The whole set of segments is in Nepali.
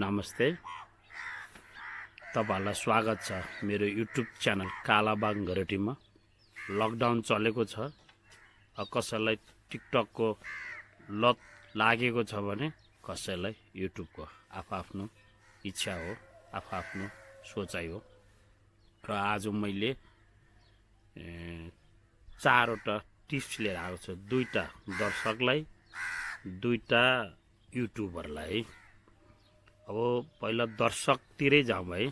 नमस्ते तपाईँहरूलाई स्वागत छ मेरो युट्युब च्यानल कालाबाङ घरेटीमा लकडाउन चलेको छ कसैलाई टिकटकको लत लागेको छ भने कसैलाई युट्युबको आफआफ्नो इच्छा हो आफआफ्नो सोचाइ हो र आज मैले चारवटा टिप्स लिएर आएको छु दुईवटा दर्शकलाई दुईवटा है अब पहिला दर्शकतिरै जाउँ है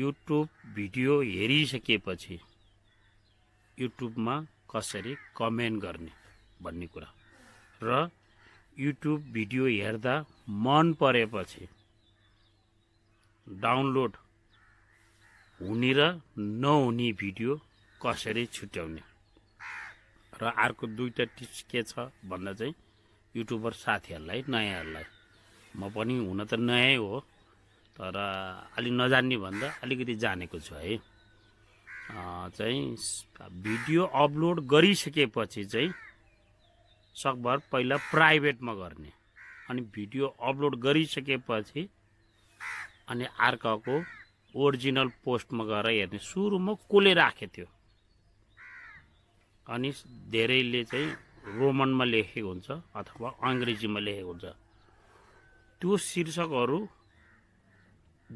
युट्युब भिडियो हेरिसकेपछि युट्युबमा कसरी कमेन्ट गर्ने भन्ने कुरा र युट्युब भिडियो हेर्दा मन परेपछि डाउनलोड हुने र नहुने भिडियो कसरी छुट्याउने र अर्को दुईवटा टिप्स के छ भन्दा चाहिँ युट्युबर साथीहरूलाई नयाँहरूलाई म पनि हुन त नयाँ हो तर अलि नजान्ने भन्दा अलिकति जानेको छु है चाहिँ भिडियो अपलोड गरिसकेपछि चाहिँ सकभर पहिला प्राइभेटमा गर्ने अनि भिडियो अपलोड गरिसकेपछि अनि अर्काको ओरिजिनल पोस्टमा गएर हेर्ने सुरुमा कसले राखेको थियो अनि धेरैले चाहिँ रोमनमा लेखेको हुन्छ अथवा अङ्ग्रेजीमा लेखेको हुन्छ त्यो शीर्षकहरू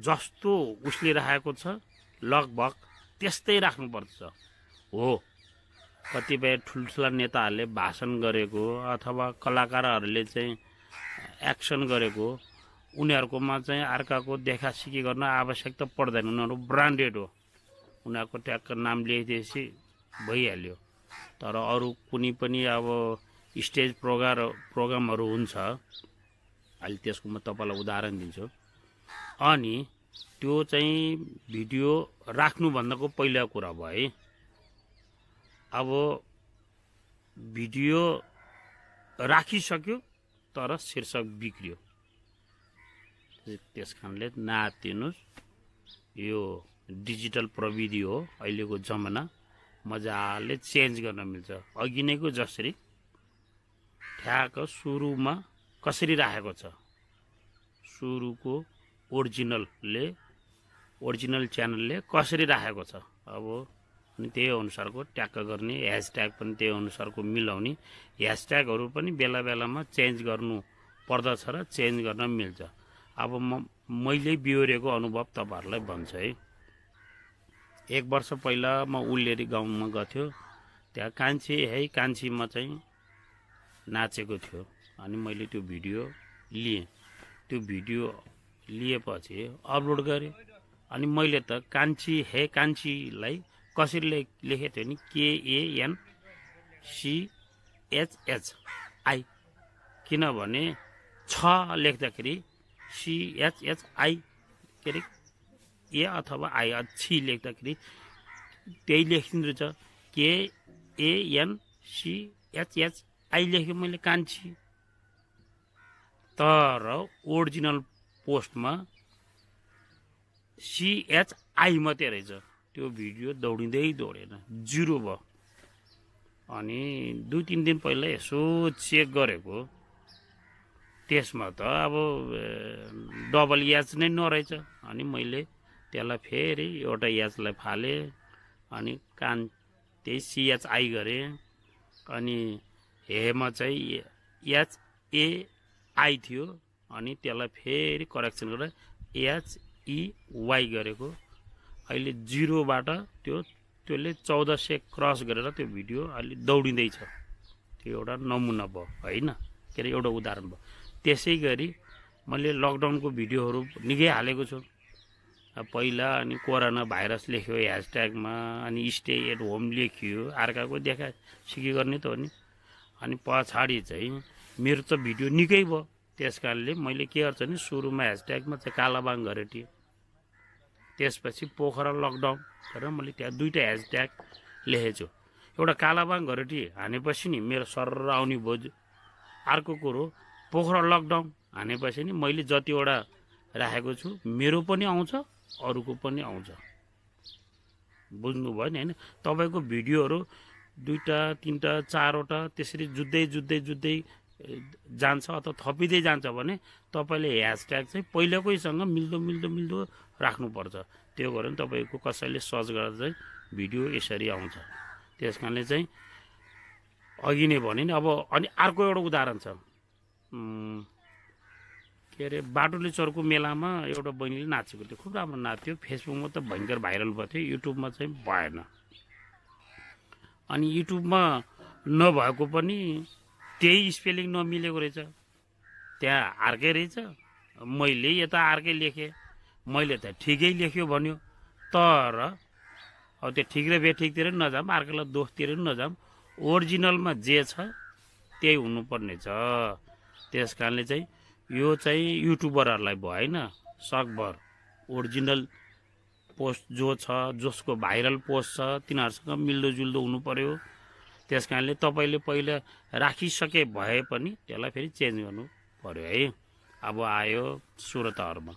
जस्तो उसले राखेको छ लगभग त्यस्तै राख्नुपर्छ हो कतिपय ठुल्ठुला नेताहरूले भाषण गरेको अथवा कलाकारहरूले चाहिँ एक्सन गरेको उनीहरूकोमा चाहिँ अर्काको सिकी गर्न आवश्यकता पर्दैन उनीहरू ब्रान्डेड हो उनीहरूको ट्याक्क नाम लेखिदिएपछि भइहाल्यो तर अरू कुनै पनि अब स्टेज प्रोग्राम प्रोग्रामहरू हुन्छ अहिले त्यसको म तपाईँलाई उदाहरण दिन्छु अनि त्यो चाहिँ भिडियो राख्नुभन्दाको पहिला कुरा भयो है अब भिडियो राखिसक्यो तर शीर्षक बिग्रियो त्यस कारणले नातिनुहोस् यो डिजिटल प्रविधि हो अहिलेको जमाना मजाले चेन्ज गर्न मिल्छ अघि नैको जसरी ठ्याक सुरुमा कसरी राखेको छ सुरुको ओरिजिनलले ओरिजिनल च्यानलले कसरी राखेको छ अब अनि त्यही अनुसारको ट्याग गर्ने ह्यासट्याग पनि त्यही अनुसारको मिलाउने ह्यासट्यागहरू पनि बेला बेलामा चेन्ज गर्नु पर्दछ र चेन्ज गर्न मिल्छ अब म मैले बिहोरेको अनुभव तपाईँहरूलाई भन्छु है एक वर्ष पहिला म उल्लेरी गाउँमा गएको थियो त्यहाँ कान्छी है कान्छीमा चाहिँ नाचेको थियो अनि मैले त्यो भिडियो लिएँ त्यो भिडियो लिएपछि अपलोड गरेँ अनि मैले त कान्छी हे कान्छीलाई कसरी लेखेको थिएँ नि केएएन सिएचएच आई किनभने छ लेख्दाखेरि सिएचएच आई के अरे ए अथवा आई छि लेख्दाखेरि त्यही लेखिँदो रहेछ केएएन सिएचएच आई लेखेँ मैले कान्छी तर ओरिजिनल पोस्टमा सिएचआई मात्रै रहेछ त्यो भिडियो दौडिँदै दौडेन जिरो भयो अनि दुई तिन दिन पहिला यसो चेक गरेको त्यसमा त अब डबल याच नै नरहेछ अनि मैले त्यसलाई फेरि एउटा याचलाई फालेँ अनि कान त्यही सिएचआई गरेँ अनि हेमा चाहिँ ए आई थियो अनि त्यसलाई फेरि करेक्सन गरेर एएचइवाई e गरेको अहिले जिरोबाट त्यो त्यसले चौध सय क्रस गरेर त्यो भिडियो अहिले दौडिँदैछ त्यो एउटा नमुना भयो होइन के अरे एउटा उदाहरण भयो त्यसै गरी मैले लकडाउनको भिडियोहरू निकै हालेको छु पहिला अनि कोरोना भाइरस लेख्यो ह्यासट्यागमा अनि स्टे एट होम लेखियो अर्काको देखा सिकी गर्ने त हो नि अनि पछाडि चाहिँ मेरो त भिडियो निकै भयो त्यस कारणले मैले के गर्छु भने सुरुमा ह्यासट्यागमा चाहिँ कालाबाङ हरेटिएँ त्यसपछि पोखरा लकडाउन र मैले त्यहाँ दुइटा ह्यासट्याग लेखेछु एउटा कालाबाङ घरेटी हानेपछि नि मेरो सरर आउने भोज अर्को कुरो पोखरा लकडाउन हानेपछि नि मैले जतिवटा राखेको छु मेरो पनि आउँछ अरूको पनि आउँछ बुझ्नुभयो नि होइन तपाईँको भिडियोहरू दुईवटा तिनवटा चारवटा त्यसरी जुत्दै जुत्दै जुत्दै जान्छ अथवा थपिँदै जान्छ भने तपाईँले ह्यासट्याग चाहिँ पहिलाकैसँग मिल्दो मिल्दो मिल्दो राख्नुपर्छ त्यो गऱ्यो भने तपाईँको कसैले सर्च गरेर चाहिँ भिडियो यसरी आउँछ त्यस कारणले चाहिँ अघि नै भने नि अब अनि अर्को एउटा उदाहरण छ के अरे बाटोले चर्को मेलामा एउटा बहिनीले नाचेको थियो खुब राम्रो नाच्थ्यो फेसबुकमा त भयङ्कर भाइरल भएको थियो युट्युबमा चाहिँ भएन अनि युट्युबमा नभएको पनि त्यही स्पेलिङ नमिलेको रहेछ त्यहाँ अर्कै रहेछ मैले यता अर्कै लेखेँ मैले त ठिकै लेख्यो भन्यो तर अब त्यो ठिक र बेठिकतिर पनि नजाऊँ अर्कैलाई दोषतिर पनि नजाऊँ ओरिजिनलमा जे छ त्यही हुनुपर्ने छ त्यस कारणले चाहिँ यो चाहिँ युट्युबरहरूलाई भएन सकभर ओरिजिनल पोस्ट जो छ जसको भाइरल पोस्ट छ तिनीहरूसँग मिल्दोजुल्दो हुनु पऱ्यो त्यस कारणले तपाईँले पहिला राखिसके भए पनि त्यसलाई फेरि चेन्ज गर्नु पऱ्यो है अब आयो सुरतहरूमा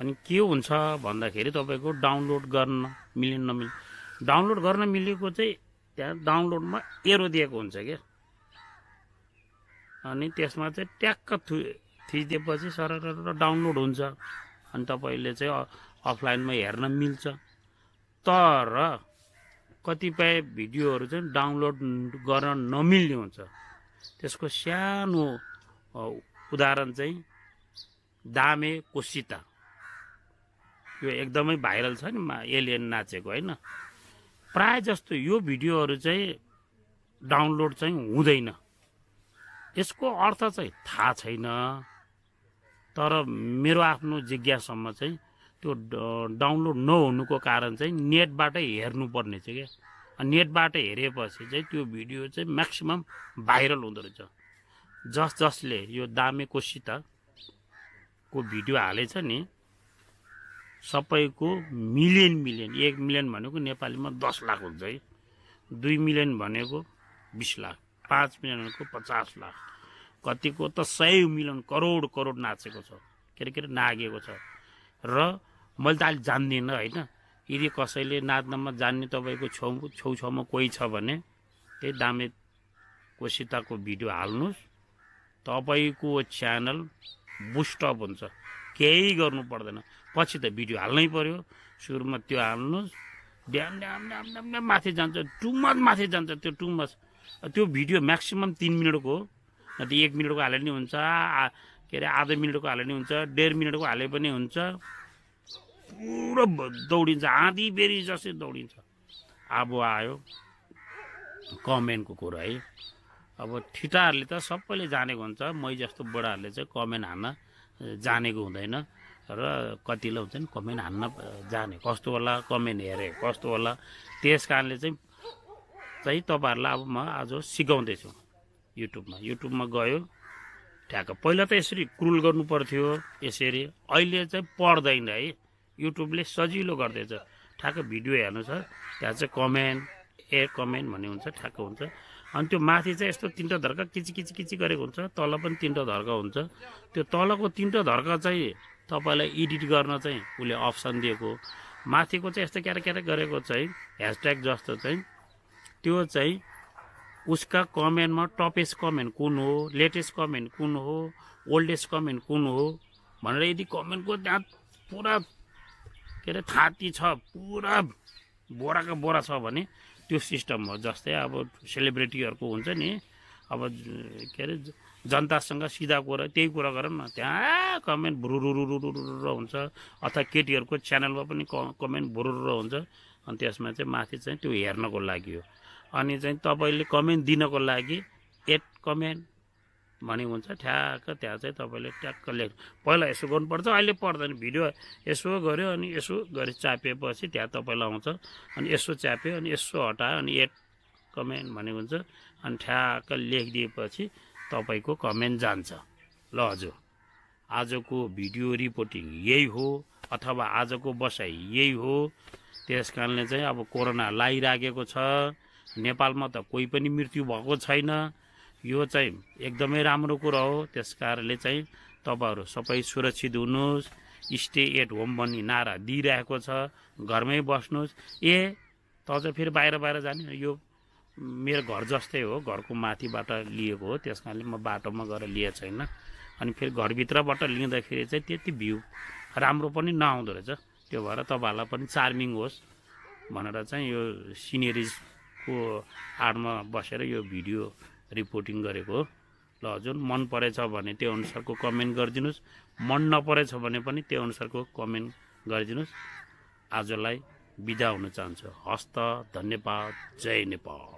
अनि के हुन्छ भन्दाखेरि तपाईँको डाउनलोड गर्न मिल्यो नमिल्यो डाउनलोड गर्न मिलेको चाहिँ त्यहाँ डाउनलोडमा एरो दिएको हुन्छ क्या अनि त्यसमा चाहिँ ट्याक्क थु थिचिदिएपछि सर डाउनलोड हुन्छ अनि तपाईँले चाहिँ अफलाइनमा हेर्न मिल्छ तर कतिपय भिडियोहरू चाहिँ डाउनलोड गर्न नमिल्ने हुन्छ त्यसको सानो उदाहरण चाहिँ दामे कोसिता यो एकदमै भाइरल छ नि एलियन नाचेको होइन ना। प्राय जस्तो यो भिडियोहरू चाहिँ डाउनलोड चाहिँ हुँदैन यसको अर्थ चाहिँ थाहा छैन तर मेरो आफ्नो जिज्ञासम्म चाहिँ त्यो डाउनलोड नहुनुको कारण चाहिँ नेटबाट हेर्नुपर्ने छ क्या नेटबाट हेरेपछि चाहिँ त्यो भिडियो चाहिँ म्याक्सिमम् भाइरल हुँदो रहेछ जस जसले यो दामे को भिडियो हालेछ नि सबैको मिलियन मिलियन एक मिलियन भनेको नेपालीमा दस लाख हुन्छ है दुई मिलियन भनेको बिस लाख पाँच मिलियन भनेको पचास लाख कतिको त सय मिलियन करोड करोड नाचेको छ के अरे के अरे नागेको छ र मैले त अहिले जान्दिनँ होइन यदि कसैले नाच्नमा जान्ने तपाईँको छेउ छेउछाउमा कोही छ भने त्यही दामे कोसिताको भिडियो हाल्नुहोस् तपाईँको च्यानल बुस्टअप हुन्छ केही गर्नु पर्दैन पछि त भिडियो हाल्नै पऱ्यो सुरुमा त्यो हाल्नुहोस् dam dam dam dam dam माथि जान्छ टु माथि जान्छ त्यो टु त्यो भिडियो म्याक्सिमम् तिन मिनटको हो न त एक मिनटको हाले नि हुन्छ के अरे आधा मिनटको हाले पनि हुन्छ डेढ मिनटको हाले पनि हुन्छ पुरो दौडिन्छ आँधी बेरी जस्तै दौडिन्छ अब आयो कमेन्टको कुरो है अब ठिटाहरूले त सबैले जानेको हुन्छ मै जस्तो बुढाहरूले चाहिँ कमेन्ट हान्न जानेको हुँदैन र कतिले हुन्छ नि कमेन्ट हान्न जाने कस्तो होला कमेन्ट हेरे कस्तो होला त्यस कारणले चाहिँ चाहिँ तपाईँहरूलाई अब म आज सिकाउँदैछु युट्युबमा युट्युबमा गयो ठ्याक्क पहिला त यसरी क्रुल गर्नु पर्थ्यो यसरी अहिले चाहिँ पढ्दैन है युट्युबले सजिलो गरिदिएछ ठ्याक्क भिडियो हेर्नु छ त्यहाँ चाहिँ कमेन्ट ए कमेन्ट भन्ने हुन्छ ठ्याक्क हुन्छ अनि त्यो माथि चाहिँ यस्तो तिनवटा धर्का किची किची किची गरेको हुन्छ तल पनि तिनवटा धर्का हुन्छ त्यो तलको तिनवटा धर्का चाहिँ तपाईँलाई एडिट गर्न चाहिँ उसले अप्सन दिएको माथिको चाहिँ यस्तो क्यारे क्यारे गरेको चाहिँ ह्यासट्याग जस्तो चाहिँ त्यो चाहिँ उसका कमेन्टमा टपेस्ट कमेन्ट कुन हो लेटेस्ट कमेन्ट कुन हो ओल्डेस्ट कमेन्ट कुन हो भनेर यदि कमेन्टको त्यहाँ पुरा के अरे थाती छ पुरा बोराको बोरा छ भने त्यो सिस्टम हो जस्तै अब सेलिब्रेटीहरूको हुन्छ नि अब के अरे जनतासँग सिधा कुरा त्यही कुरा गरौँ न त्यहाँ कमेन्ट भुरुरुरुरुरु हुन्छ अथवा केटीहरूको च्यानलमा पनि कमेन्ट भुरुरुरु हुन्छ अनि त्यसमा चाहिँ माथि चाहिँ त्यो हेर्नको लागि हो अनि चाहिँ तपाईँले कमेन्ट दिनको लागि एट कमेन्ट भने हुन्छ ठ्याक्क त्यहाँ चाहिँ तपाईँले ट्याक्क लेख्नु पहिला यसो गर्नुपर्छ अहिले पर्दैन भिडियो यसो गऱ्यो अनि यसो गरी चापेपछि त्यहाँ तपाईँलाई आउँछ अनि यसो चाप्यो अनि यसो हटायो अनि एट कमेन्ट भनेको हुन्छ अनि ठ्याक्क लेखिदिएपछि तपाईँको कमेन्ट जान्छ ल हजुर आजको भिडियो रिपोर्टिङ यही हो अथवा आजको बसाइ यही हो त्यस कारणले चाहिँ अब कोरोना लागिराखेको छ नेपालमा त कोही पनि मृत्यु भएको छैन यो चाहिँ एकदमै राम्रो कुरो हो त्यस कारणले चाहिँ तपाईँहरू सबै सुरक्षित हुनुहोस् स्टे एट होम भन्ने नारा दिइरहेको छ घरमै बस्नुहोस् ए त चाहिँ फेरि बाहिर बाहिर जाने यो मेरो घर जस्तै हो घरको माथिबाट लिएको हो त्यस कारणले म बाटोमा गएर लिएको छैन अनि फेरि घरभित्रबाट लिँदाखेरि चाहिँ त्यति भ्यू राम्रो पनि नआउँदो रहेछ त्यो भएर तपाईँहरूलाई पनि चार्मिङ होस् भनेर चाहिँ यो सिनेरिजको आडमा बसेर यो भिडियो रिपोर्टिङ गरेको ल हजुर मन परेछ भने त्यो अनुसारको कमेन्ट गरिदिनुहोस् मन नपरेछ भने पनि त्यो अनुसारको कमेन्ट गरिदिनुहोस् आजलाई बिदा हुन चाहन्छु हस्त धन्यवाद जय नेपाल